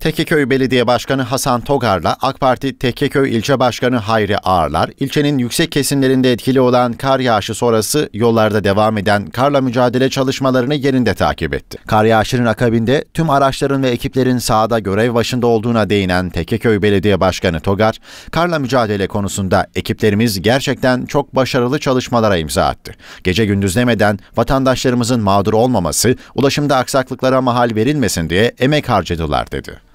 Tekeköy Belediye Başkanı Hasan Togar'la AK Parti Tekeköy İlçe Başkanı Hayri Ağarlar, ilçenin yüksek kesimlerinde etkili olan kar yağışı sonrası yollarda devam eden karla mücadele çalışmalarını yerinde takip etti. Kar yağışının akabinde tüm araçların ve ekiplerin sahada görev başında olduğuna değinen Tekeköy Belediye Başkanı Togar, karla mücadele konusunda ekiplerimiz gerçekten çok başarılı çalışmalara imza attı. Gece gündüz demeden vatandaşlarımızın mağdur olmaması, ulaşımda aksaklıklara mahal verilmesin diye emek harcadılar dedi.